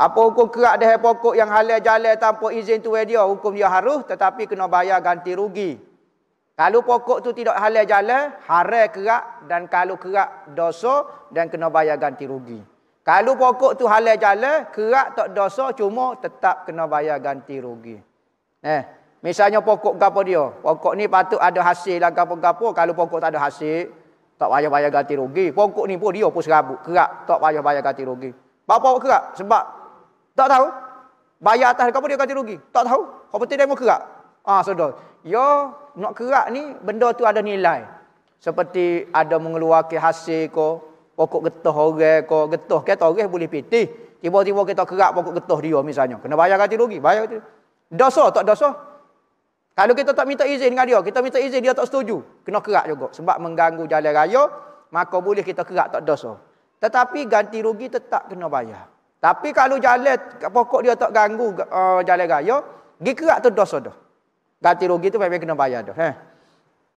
Apa hukum kerak dahi pokok yang halal-jalal tanpa izin tu dia, hukum dia harus tetapi kena bayar ganti rugi. Kalau pokok tu tidak halal-jalal, haram kerak dan kalau kerak dosa dan kena bayar ganti rugi. Kalau pokok tu halal-jalal, kerak tak dosa cuma tetap kena bayar ganti rugi. Eh, misalnya pokok gapo dia? Pokok ni patut ada hasil lah gapo-gapo. Kalau pokok tak ada hasil, tak payah bayar ganti rugi. Pokok ni pun dia pun serabut. Kerak tak payah bayar ganti rugi. Apa pokok kerak? Sebab tak tahu. Bayar atas kau apa dia ganti rugi. Tak tahu. Kau betul dia mau kerak. Ah, ha, saudara. Ya, nak kerak ni benda tu ada nilai. Seperti ada mengeluarkan hasil kau, pokok getah orang kau, getah kita orang boleh pitih. Tiba-tiba kita kerak pokok getah dia misalnya. Kena bayar ganti rugi. Bayar ganti. Dosa tak dosa? Kalau kita tak minta izin dengan dia, kita minta izin dia tak setuju. Kena kerak juga. Sebab mengganggu jalan raya, maka boleh kita kerak tak dosa. Tetapi ganti rugi tetap kena bayar. Tapi kalau jalan pokok dia tak ganggu uh, jalan raya, gi kerak tu dosa dah. Ganti rugi tu memang kena bayar dah. Eh?